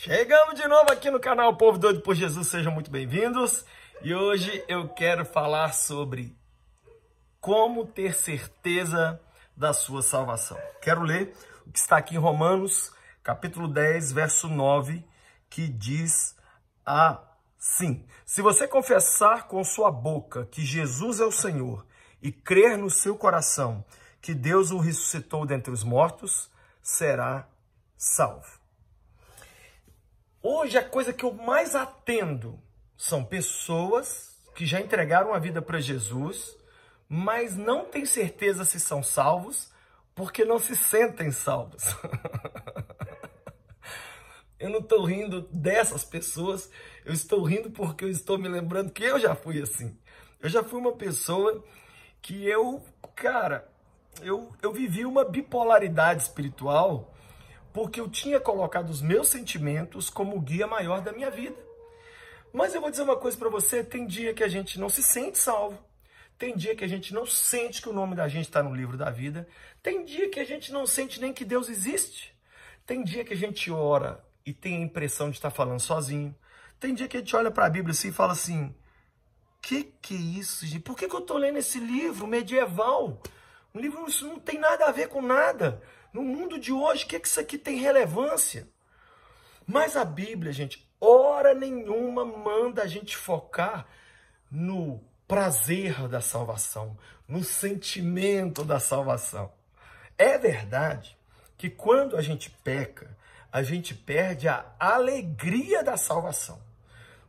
Chegamos de novo aqui no canal Povo Doido por Jesus, sejam muito bem-vindos. E hoje eu quero falar sobre como ter certeza da sua salvação. Quero ler o que está aqui em Romanos, capítulo 10, verso 9, que diz assim: Se você confessar com sua boca que Jesus é o Senhor e crer no seu coração que Deus o ressuscitou dentre os mortos, será salvo. Hoje a coisa que eu mais atendo são pessoas que já entregaram a vida para Jesus, mas não têm certeza se são salvos, porque não se sentem salvos. eu não estou rindo dessas pessoas, eu estou rindo porque eu estou me lembrando que eu já fui assim. Eu já fui uma pessoa que eu, cara, eu, eu vivi uma bipolaridade espiritual porque eu tinha colocado os meus sentimentos como guia maior da minha vida. Mas eu vou dizer uma coisa para você: tem dia que a gente não se sente salvo, tem dia que a gente não sente que o nome da gente está no livro da vida, tem dia que a gente não sente nem que Deus existe, tem dia que a gente ora e tem a impressão de estar tá falando sozinho, tem dia que a gente olha para a Bíblia assim e fala assim: que que é isso, gente? Por que, que eu estou lendo esse livro medieval? Um livro isso não tem nada a ver com nada. No mundo de hoje, o que, é que isso aqui tem relevância? Mas a Bíblia, gente, hora nenhuma manda a gente focar no prazer da salvação, no sentimento da salvação. É verdade que quando a gente peca, a gente perde a alegria da salvação.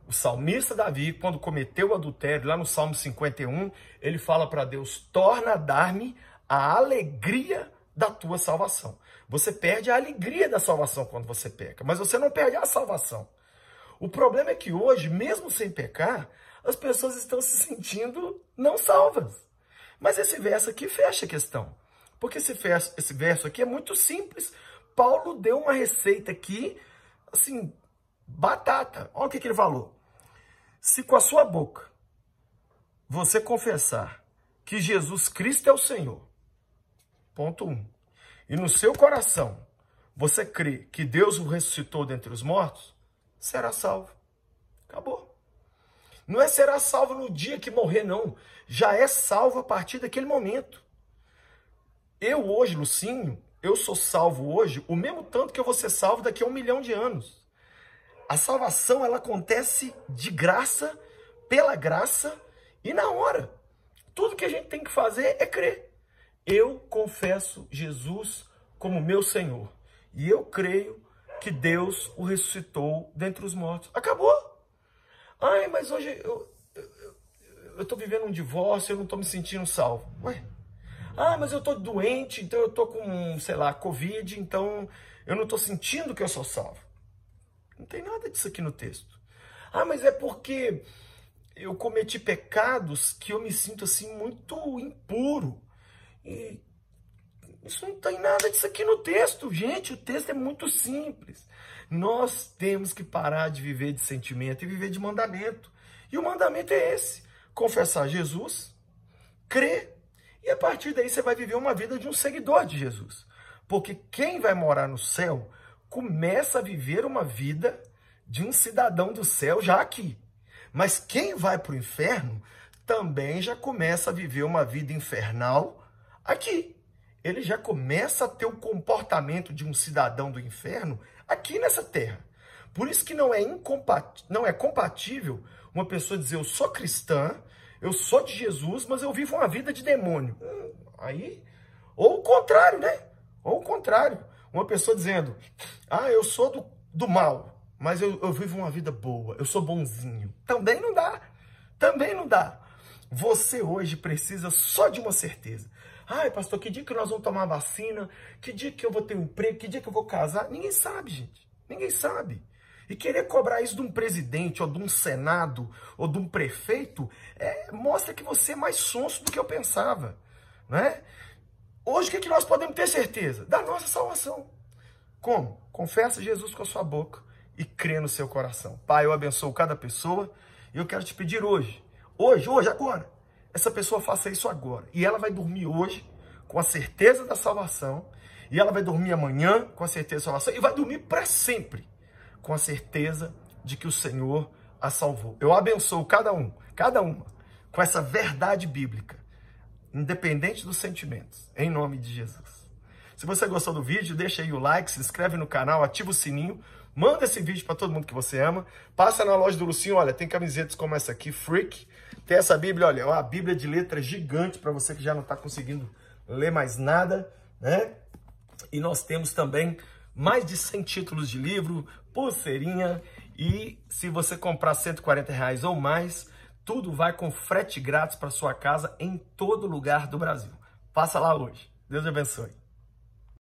O salmista Davi, quando cometeu o adultério, lá no Salmo 51, ele fala para Deus: torna a dar-me a alegria da tua salvação. Você perde a alegria da salvação quando você peca, mas você não perde a salvação. O problema é que hoje, mesmo sem pecar, as pessoas estão se sentindo não salvas. Mas esse verso aqui fecha a questão. Porque esse verso, esse verso aqui é muito simples. Paulo deu uma receita aqui, assim, batata. Olha o que, que ele falou. Se com a sua boca você confessar que Jesus Cristo é o Senhor Ponto 1. Um. E no seu coração, você crê que Deus o ressuscitou dentre os mortos, será salvo. Acabou. Não é será salvo no dia que morrer, não. Já é salvo a partir daquele momento. Eu hoje, Lucinho, eu sou salvo hoje o mesmo tanto que eu vou ser salvo daqui a um milhão de anos. A salvação, ela acontece de graça, pela graça e na hora. Tudo que a gente tem que fazer é crer. Eu confesso Jesus como meu Senhor. E eu creio que Deus o ressuscitou dentre os mortos. Acabou. Ai, mas hoje eu estou vivendo um divórcio, eu não estou me sentindo salvo. Ué? Ah, mas eu estou doente, então eu estou com, sei lá, Covid, então eu não estou sentindo que eu sou salvo. Não tem nada disso aqui no texto. Ah, mas é porque eu cometi pecados que eu me sinto assim muito impuro. E isso não tem nada disso aqui no texto, gente. O texto é muito simples. Nós temos que parar de viver de sentimento e viver de mandamento. E o mandamento é esse: confessar Jesus, crer, e a partir daí você vai viver uma vida de um seguidor de Jesus. Porque quem vai morar no céu começa a viver uma vida de um cidadão do céu já aqui. Mas quem vai para o inferno também já começa a viver uma vida infernal aqui. Ele já começa a ter o comportamento de um cidadão do inferno aqui nessa terra. Por isso que não é, não é compatível uma pessoa dizer eu sou cristã, eu sou de Jesus, mas eu vivo uma vida de demônio. Aí, ou o contrário, né? Ou o contrário. Uma pessoa dizendo, ah, eu sou do, do mal, mas eu, eu vivo uma vida boa, eu sou bonzinho. Também não dá. Também não dá. Você hoje precisa só de uma certeza. Ai, pastor, que dia que nós vamos tomar vacina? Que dia que eu vou ter um emprego? Que dia que eu vou casar? Ninguém sabe, gente. Ninguém sabe. E querer cobrar isso de um presidente, ou de um senado, ou de um prefeito, é, mostra que você é mais sonso do que eu pensava. Né? Hoje, o que, é que nós podemos ter certeza? Da nossa salvação. Como? Confessa Jesus com a sua boca e crê no seu coração. Pai, eu abençoo cada pessoa e eu quero te pedir hoje, hoje, hoje, agora, essa pessoa faça isso agora. E ela vai dormir hoje com a certeza da salvação, e ela vai dormir amanhã com a certeza da salvação, e vai dormir para sempre com a certeza de que o Senhor a salvou. Eu abençoo cada um, cada uma, com essa verdade bíblica, independente dos sentimentos, em nome de Jesus. Se você gostou do vídeo, deixa aí o like, se inscreve no canal, ativa o sininho, manda esse vídeo para todo mundo que você ama, passa na loja do Lucinho, olha, tem camisetas como essa aqui, Freak, tem essa Bíblia, olha, é uma Bíblia de letra gigante para você que já não está conseguindo ler mais nada, né? E nós temos também mais de 100 títulos de livro, pulseirinha e se você comprar 140 reais ou mais, tudo vai com frete grátis para sua casa em todo lugar do Brasil. Passa lá hoje. Deus abençoe.